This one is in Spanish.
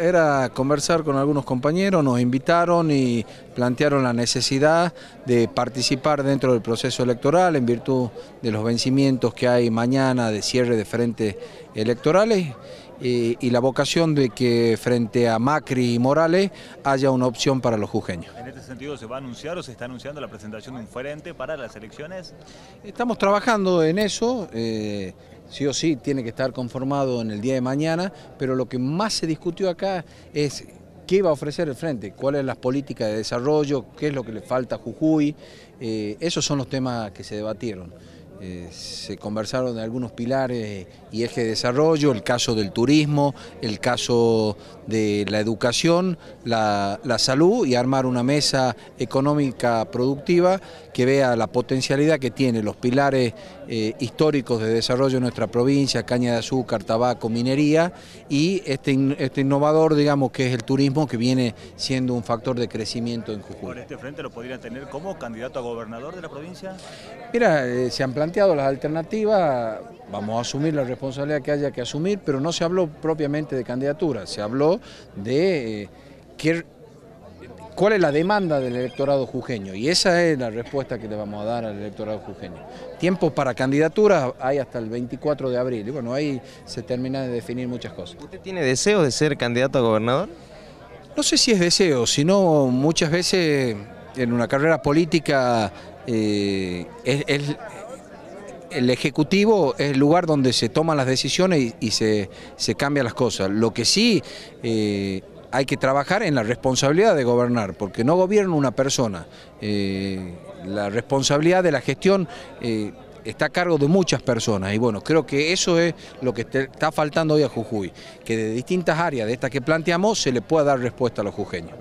Era conversar con algunos compañeros, nos invitaron y plantearon la necesidad de participar dentro del proceso electoral en virtud de los vencimientos que hay mañana de cierre de frentes electorales y, la vocación de que frente a Macri y Morales haya una opción para los jujeños. ¿En este sentido se va a anunciar o se está anunciando la presentación de un frente para las elecciones? Estamos trabajando en eso. Eh, sí o sí tiene que estar conformado en el día de mañana, pero lo que más se discutió acá es qué va a ofrecer el Frente, cuáles son las políticas de desarrollo, qué es lo que le falta a Jujuy, eh, esos son los temas que se debatieron. Eh, se conversaron de algunos pilares y ejes de desarrollo, el caso del turismo, el caso de la educación, la, salud y armar una mesa económica productiva que vea la potencialidad que tiene los pilares eh, históricos de desarrollo de nuestra provincia, caña de azúcar, tabaco, minería y este, este innovador, digamos, que es el turismo que viene siendo un factor de crecimiento en Jujuy. ¿Por este frente lo podrían tener como candidato a gobernador de la provincia? Mira, eh, se han planteado las alternativas, vamos a asumir la responsabilidad que haya que asumir, pero no se habló propiamente de candidatura, se habló de eh, cuál es la demanda del electorado jujeño y esa es la respuesta que le vamos a dar al electorado jujeño. Tiempo para candidaturas hay hasta el 24 de abril y bueno, ahí se termina de definir muchas cosas. ¿Usted tiene deseo de ser candidato a gobernador? No sé si es deseo, sino muchas veces en una carrera política eh, es, el Ejecutivo es el lugar donde se toman las decisiones y, se, se, cambian las cosas. Lo que sí eh, hay que trabajar en la responsabilidad de gobernar, porque no gobierna una persona. Eh, la responsabilidad de la gestión eh, está a cargo de muchas personas y bueno, creo que eso es lo que está faltando hoy a Jujuy, que de distintas áreas de estas que planteamos se le pueda dar respuesta a los jujeños.